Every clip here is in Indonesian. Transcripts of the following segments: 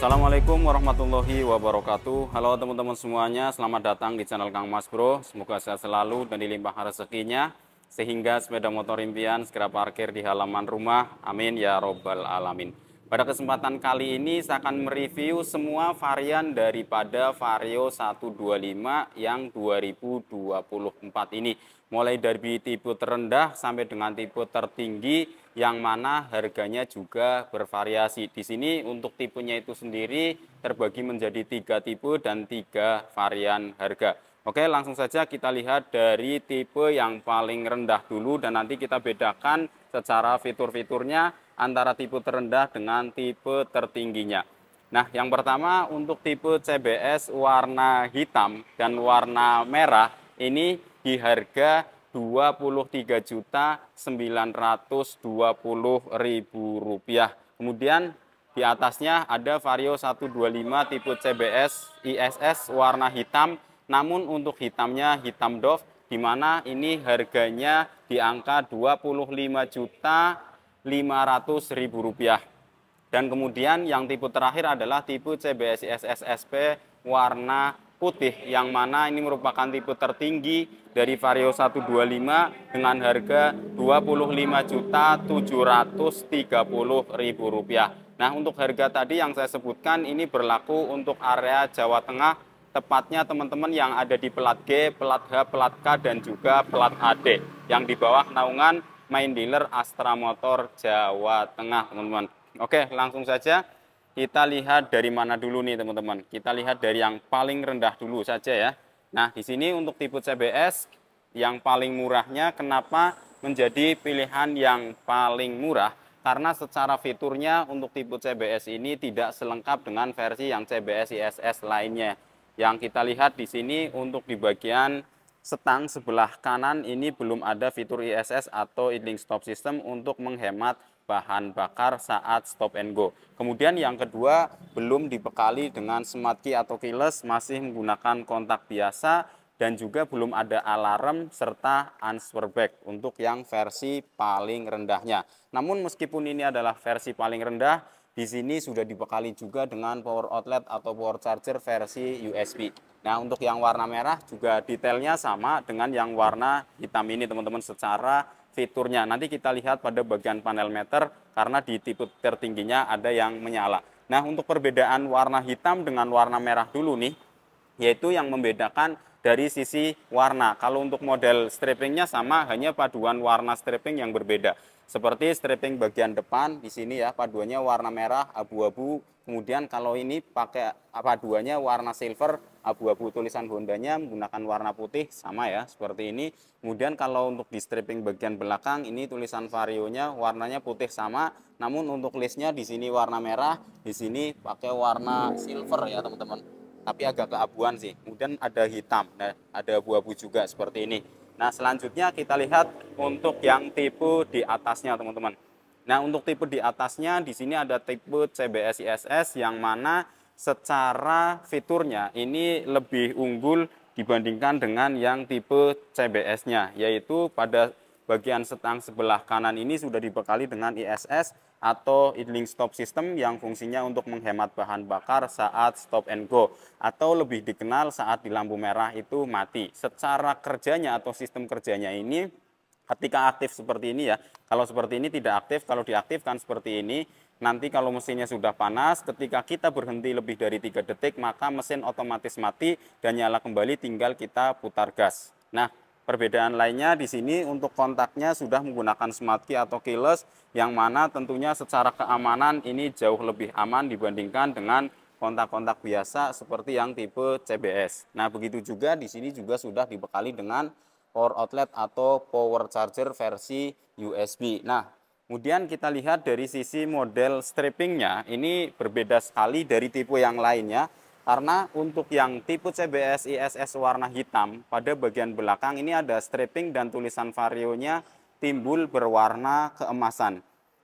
Assalamualaikum warahmatullahi wabarakatuh Halo teman-teman semuanya Selamat datang di channel Kang Mas Bro Semoga sehat selalu dan dilimpah rezekinya Sehingga sepeda motor impian segera parkir di halaman rumah Amin ya robbal alamin Pada kesempatan kali ini saya akan mereview semua varian daripada Vario 125 yang 2024 ini mulai dari tipe terendah sampai dengan tipe tertinggi yang mana harganya juga bervariasi. Di sini untuk tipenya itu sendiri terbagi menjadi tiga tipe dan tiga varian harga. Oke, langsung saja kita lihat dari tipe yang paling rendah dulu dan nanti kita bedakan secara fitur-fiturnya antara tipe terendah dengan tipe tertingginya. Nah, yang pertama untuk tipe CBS warna hitam dan warna merah ini di harga Rp23.920.000. Kemudian di atasnya ada Vario 125 tipe CBS ISS warna hitam. Namun untuk hitamnya hitam doff di mana ini harganya di angka rp juta ratus ribu rupiah. Dan kemudian yang tipe terakhir adalah tipe CBS ISS SP warna putih yang mana ini merupakan tipe tertinggi dari Vario 125 dengan harga Rp25.730.000. Nah, untuk harga tadi yang saya sebutkan ini berlaku untuk area Jawa Tengah tepatnya teman-teman yang ada di pelat G, pelat H, pelat K dan juga pelat AD yang di bawah naungan main dealer Astra Motor Jawa Tengah, teman-teman. Oke, langsung saja kita lihat dari mana dulu nih teman-teman. Kita lihat dari yang paling rendah dulu saja ya. Nah, di sini untuk tipe CBS yang paling murahnya kenapa menjadi pilihan yang paling murah? Karena secara fiturnya untuk tipe CBS ini tidak selengkap dengan versi yang CBS ISS lainnya. Yang kita lihat di sini untuk di bagian setang sebelah kanan ini belum ada fitur ISS atau idling stop system untuk menghemat bahan bakar saat stop and go. Kemudian yang kedua, belum dibekali dengan smart key atau keyless, masih menggunakan kontak biasa dan juga belum ada alarm serta answer back untuk yang versi paling rendahnya. Namun meskipun ini adalah versi paling rendah, di sini sudah dibekali juga dengan power outlet atau power charger versi USB. Nah, untuk yang warna merah juga detailnya sama dengan yang warna hitam ini teman-teman secara fiturnya. Nanti kita lihat pada bagian panel meter karena di tipe tertingginya ada yang menyala. Nah, untuk perbedaan warna hitam dengan warna merah dulu nih, yaitu yang membedakan dari sisi warna. Kalau untuk model stripingnya sama, hanya paduan warna striping yang berbeda. Seperti striping bagian depan di sini ya, paduannya warna merah, abu-abu. Kemudian kalau ini pakai ah, paduannya warna silver, abu-abu tulisan Hondanya menggunakan warna putih sama ya, seperti ini. Kemudian kalau untuk di striping bagian belakang ini tulisan varionya warnanya putih sama, namun untuk listnya di sini warna merah, di sini pakai warna silver ya, teman-teman tapi agak keabuan sih. Kemudian ada hitam, nah, ada abu-abu juga seperti ini. Nah, selanjutnya kita lihat untuk yang tipe di atasnya, teman-teman. Nah, untuk tipe di atasnya di sini ada tipe CBS ISS yang mana secara fiturnya ini lebih unggul dibandingkan dengan yang tipe CBS-nya, yaitu pada bagian setang sebelah kanan ini sudah dibekali dengan ISS atau idling stop system yang fungsinya untuk menghemat bahan bakar saat stop and go atau lebih dikenal saat di lampu merah itu mati. Secara kerjanya atau sistem kerjanya ini ketika aktif seperti ini ya. Kalau seperti ini tidak aktif, kalau diaktifkan seperti ini Nanti kalau mesinnya sudah panas, ketika kita berhenti lebih dari 3 detik, maka mesin otomatis mati dan nyala kembali tinggal kita putar gas. Nah, perbedaan lainnya di sini untuk kontaknya sudah menggunakan smart key atau keyless yang mana tentunya secara keamanan ini jauh lebih aman dibandingkan dengan kontak-kontak biasa seperti yang tipe CBS. Nah, begitu juga di sini juga sudah dibekali dengan power outlet atau power charger versi USB. Nah, kemudian kita lihat dari sisi model strippingnya, ini berbeda sekali dari tipe yang lainnya. Karena untuk yang tipe CBS ISS warna hitam, pada bagian belakang ini ada stripping dan tulisan varionya timbul berwarna keemasan.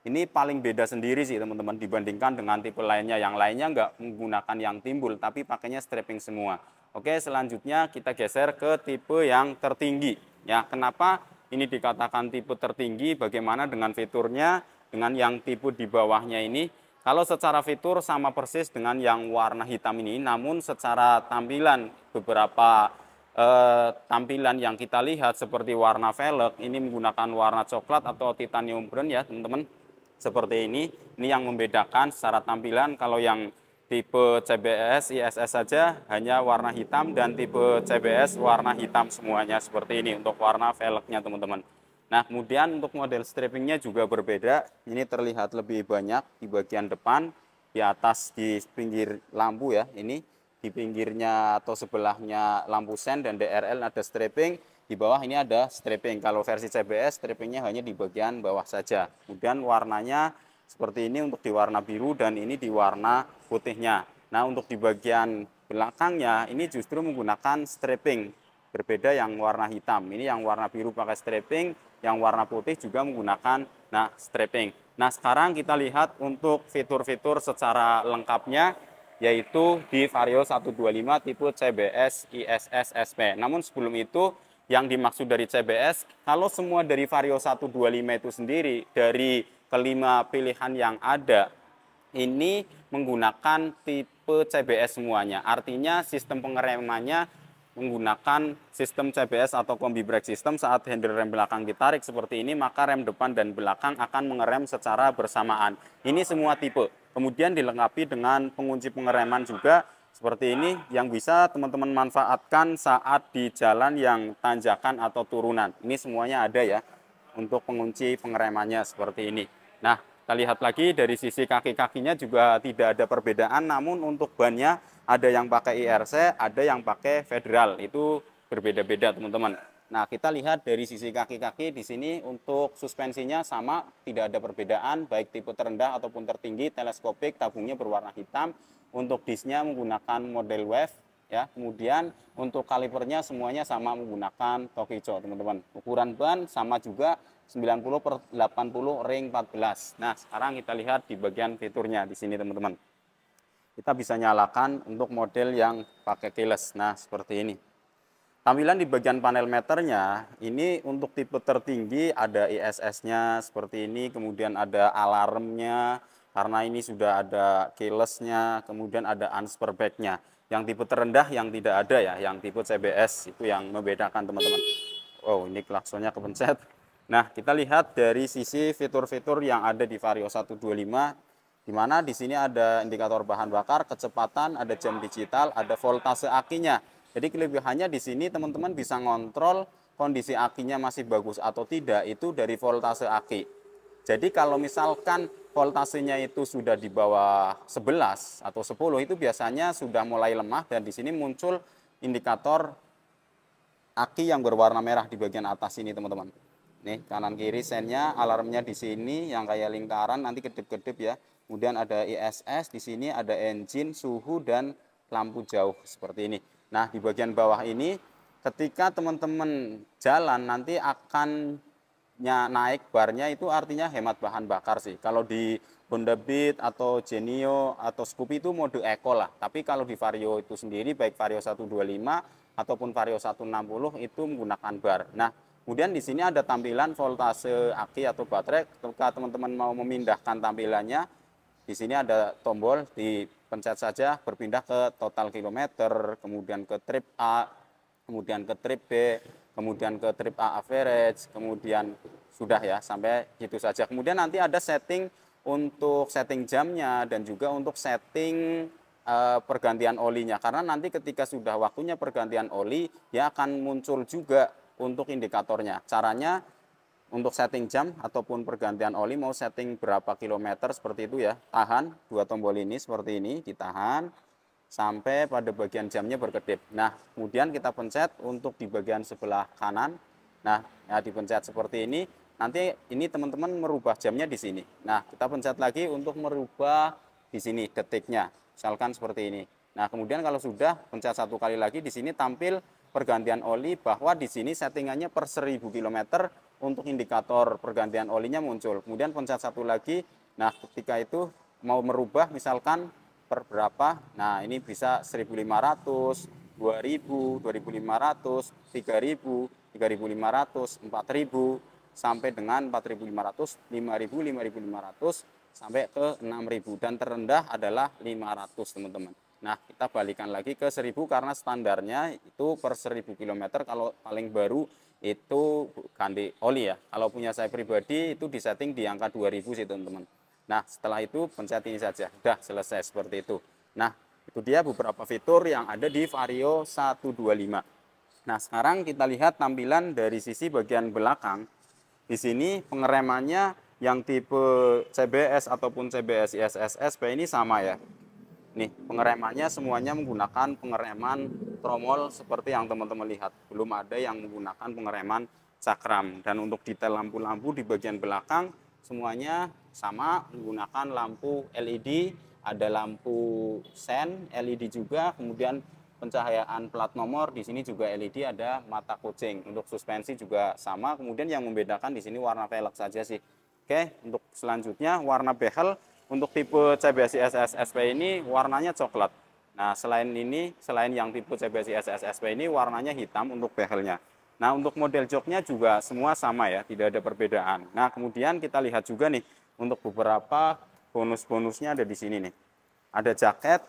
Ini paling beda sendiri sih teman-teman dibandingkan dengan tipe lainnya. Yang lainnya nggak menggunakan yang timbul, tapi pakainya strapping semua. Oke, selanjutnya kita geser ke tipe yang tertinggi. Ya, kenapa ini dikatakan tipe tertinggi? Bagaimana dengan fiturnya? Dengan yang tipe di bawahnya ini? Kalau secara fitur sama persis dengan yang warna hitam ini, namun secara tampilan beberapa Eh, tampilan yang kita lihat seperti warna velg ini menggunakan warna coklat atau titanium brown ya teman-teman seperti ini ini yang membedakan secara tampilan kalau yang tipe CBS ISS saja hanya warna hitam dan tipe CBS warna hitam semuanya seperti ini untuk warna velgnya teman-teman nah kemudian untuk model strippingnya juga berbeda ini terlihat lebih banyak di bagian depan di atas di pinggir lampu ya ini di pinggirnya atau sebelahnya lampu sen dan DRL ada striping, di bawah ini ada striping. Kalau versi CBS strippingnya hanya di bagian bawah saja. Kemudian warnanya seperti ini untuk di warna biru dan ini di warna putihnya. Nah untuk di bagian belakangnya ini justru menggunakan striping berbeda yang warna hitam. Ini yang warna biru pakai striping, yang warna putih juga menggunakan nah striping. Nah, sekarang kita lihat untuk fitur-fitur secara lengkapnya yaitu di Vario 125 tipe CBS ISS SP. Namun sebelum itu yang dimaksud dari CBS, kalau semua dari Vario 125 itu sendiri dari kelima pilihan yang ada ini menggunakan tipe CBS semuanya. Artinya sistem pengeremannya menggunakan sistem CBS atau kombi brake system saat handle rem belakang ditarik seperti ini maka rem depan dan belakang akan mengerem secara bersamaan. Ini semua tipe. Kemudian dilengkapi dengan pengunci pengereman juga seperti ini yang bisa teman-teman manfaatkan saat di jalan yang tanjakan atau turunan. Ini semuanya ada ya untuk pengunci pengeremannya seperti ini. Nah, kita lihat lagi dari sisi kaki-kakinya juga tidak ada perbedaan namun untuk bannya ada yang pakai IRC, ada yang pakai Federal. Itu berbeda-beda teman-teman. Nah, kita lihat dari sisi kaki-kaki di sini untuk suspensinya sama, tidak ada perbedaan, baik tipe terendah ataupun tertinggi, teleskopik, tabungnya berwarna hitam. Untuk disnya menggunakan model wave, ya. Kemudian untuk kalipernya semuanya sama menggunakan Tokicho, teman-teman. Ukuran ban sama juga 90 per 80 ring 14. Nah, sekarang kita lihat di bagian fiturnya di sini, teman-teman. Kita bisa nyalakan untuk model yang pakai keyless. Nah, seperti ini. Tampilan di bagian panel meternya, ini untuk tipe tertinggi ada ISS-nya seperti ini, kemudian ada alarmnya, karena ini sudah ada keyless-nya, kemudian ada answer back nya Yang tipe terendah yang tidak ada ya, yang tipe CBS itu yang membedakan teman-teman. Oh, ini klaksonnya kepencet. Nah, kita lihat dari sisi fitur-fitur yang ada di Vario 125 di mana di sini ada indikator bahan bakar, kecepatan, ada jam digital, ada voltase akinya. Jadi kelebihannya di sini teman-teman bisa ngontrol kondisi akinya masih bagus atau tidak itu dari voltase aki. Jadi kalau misalkan voltasenya itu sudah di bawah 11 atau 10 itu biasanya sudah mulai lemah dan di sini muncul indikator aki yang berwarna merah di bagian atas ini teman-teman. Nih kanan kiri sennya alarmnya di sini yang kayak lingkaran nanti kedip-kedip ya. Kemudian ada ISS, di sini ada engine, suhu, dan lampu jauh seperti ini. Nah, di bagian bawah ini ketika teman-teman jalan nanti akan naik barnya itu artinya hemat bahan bakar sih. Kalau di Honda Beat atau Genio atau Scoopy itu mode eco lah. Tapi kalau di Vario itu sendiri baik Vario 125 ataupun Vario 160 itu menggunakan bar. Nah, kemudian di sini ada tampilan voltase aki atau baterai. Ketika teman-teman mau memindahkan tampilannya, di sini ada tombol di pencet saja berpindah ke total kilometer, kemudian ke trip A, kemudian ke trip B, kemudian ke trip A average, kemudian sudah ya sampai itu saja. Kemudian nanti ada setting untuk setting jamnya dan juga untuk setting e, pergantian olinya karena nanti ketika sudah waktunya pergantian oli ya akan muncul juga untuk indikatornya. Caranya untuk setting jam ataupun pergantian oli mau setting berapa kilometer seperti itu ya tahan dua tombol ini seperti ini ditahan sampai pada bagian jamnya berkedip nah kemudian kita pencet untuk di bagian sebelah kanan nah ya dipencet seperti ini nanti ini teman-teman merubah jamnya di sini nah kita pencet lagi untuk merubah di sini detiknya misalkan seperti ini nah kemudian kalau sudah pencet satu kali lagi di sini tampil pergantian oli bahwa di sini settingannya per 1000 km untuk indikator pergantian olinya muncul. Kemudian pencet satu lagi, nah ketika itu mau merubah misalkan per berapa, nah ini bisa 1500, 2000, 2500, 3000, 3500, 4000 sampai dengan 4500, 5000, 5500 sampai ke 6000 dan terendah adalah 500 teman-teman. Nah, kita balikan lagi ke 1000 karena standarnya itu per 1000 km kalau paling baru itu ganti oli ya. Kalau punya saya pribadi itu disetting di angka 2000 sih teman-teman. Nah, setelah itu pencet ini saja. sudah selesai seperti itu. Nah, itu dia beberapa fitur yang ada di Vario 125. Nah, sekarang kita lihat tampilan dari sisi bagian belakang. Di sini pengeremannya yang tipe CBS ataupun CBS ISS SP ini sama ya Nih, pengeremannya semuanya menggunakan pengereman tromol seperti yang teman-teman lihat. Belum ada yang menggunakan pengereman cakram. Dan untuk detail lampu-lampu di bagian belakang, semuanya sama menggunakan lampu LED, ada lampu sen LED juga, kemudian pencahayaan plat nomor di sini juga LED ada mata kucing. Untuk suspensi juga sama, kemudian yang membedakan di sini warna velg saja sih. Oke, untuk selanjutnya warna behel untuk tipe CBSI SSSP ini warnanya coklat. Nah, selain ini, selain yang tipe CBSI SSSP ini warnanya hitam untuk behelnya. Nah, untuk model joknya juga semua sama ya, tidak ada perbedaan. Nah, kemudian kita lihat juga nih, untuk beberapa bonus-bonusnya ada di sini nih. Ada jaket,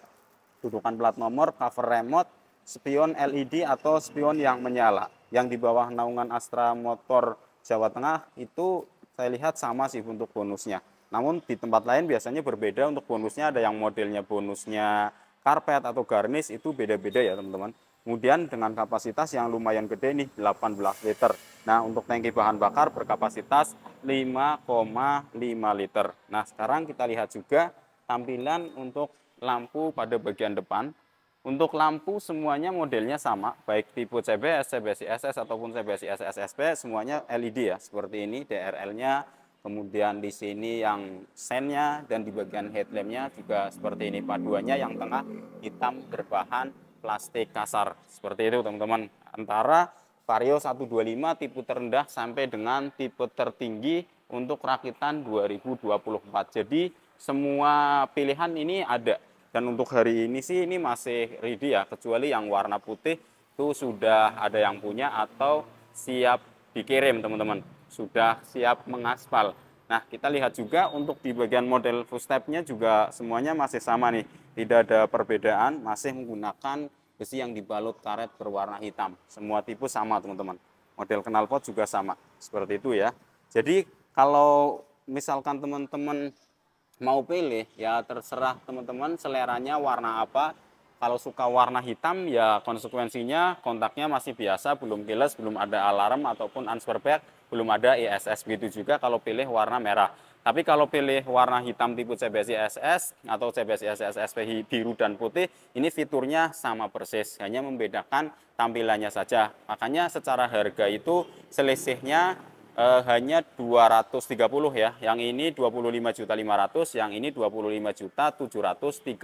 dudukan plat nomor, cover remote, spion LED atau spion yang menyala. Yang di bawah naungan Astra Motor Jawa Tengah itu saya lihat sama sih untuk bonusnya. Namun di tempat lain biasanya berbeda untuk bonusnya ada yang modelnya bonusnya karpet atau garnish itu beda-beda ya teman-teman. Kemudian dengan kapasitas yang lumayan gede nih 18 liter. Nah untuk tangki bahan bakar berkapasitas 5,5 liter. Nah sekarang kita lihat juga tampilan untuk lampu pada bagian depan. Untuk lampu semuanya modelnya sama, baik tipe CBS, CBS SS ataupun CBS SS, SP semuanya LED ya, seperti ini DRL-nya Kemudian di sini yang sennya dan di bagian headlampnya juga seperti ini paduannya yang tengah hitam berbahan plastik kasar. Seperti itu teman-teman. Antara Vario 125 tipe terendah sampai dengan tipe tertinggi untuk rakitan 2024. Jadi semua pilihan ini ada. Dan untuk hari ini sih ini masih ready ya, kecuali yang warna putih itu sudah ada yang punya atau siap dikirim teman-teman sudah siap mengaspal. Nah, kita lihat juga untuk di bagian model footstepnya juga semuanya masih sama nih. Tidak ada perbedaan, masih menggunakan besi yang dibalut karet berwarna hitam. Semua tipe sama, teman-teman. Model knalpot juga sama, seperti itu ya. Jadi, kalau misalkan teman-teman mau pilih, ya terserah teman-teman seleranya warna apa. Kalau suka warna hitam, ya konsekuensinya kontaknya masih biasa, belum kilas, belum ada alarm ataupun answer back belum ada ISS begitu juga kalau pilih warna merah tapi kalau pilih warna hitam tipe CBS ISS atau CBS ISS SPI biru dan putih, ini fiturnya sama persis, hanya membedakan tampilannya saja. Makanya secara harga itu selisihnya eh, hanya 230 ya. Yang ini 25.500, yang ini 25.730.000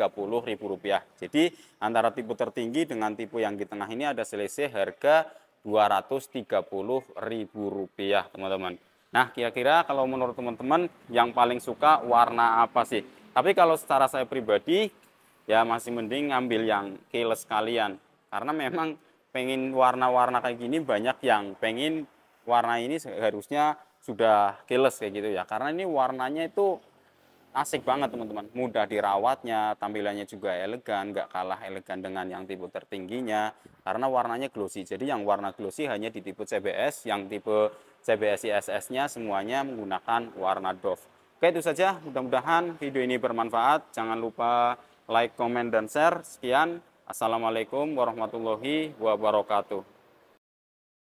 rupiah. Jadi antara tipe tertinggi dengan tipe yang di tengah ini ada selisih harga ribu rupiah teman-teman. Nah kira-kira kalau menurut teman-teman yang paling suka warna apa sih? Tapi kalau secara saya pribadi ya masih mending ngambil yang keyless kalian. Karena memang pengen warna-warna kayak gini banyak yang pengen warna ini harusnya sudah keyless kayak gitu ya. Karena ini warnanya itu asik banget teman-teman mudah dirawatnya tampilannya juga elegan nggak kalah elegan dengan yang tipe tertingginya karena warnanya glossy jadi yang warna glossy hanya di tipe CBS yang tipe CBS ISS nya semuanya menggunakan warna Dove oke itu saja mudah-mudahan video ini bermanfaat jangan lupa like comment dan share sekian Assalamualaikum warahmatullahi wabarakatuh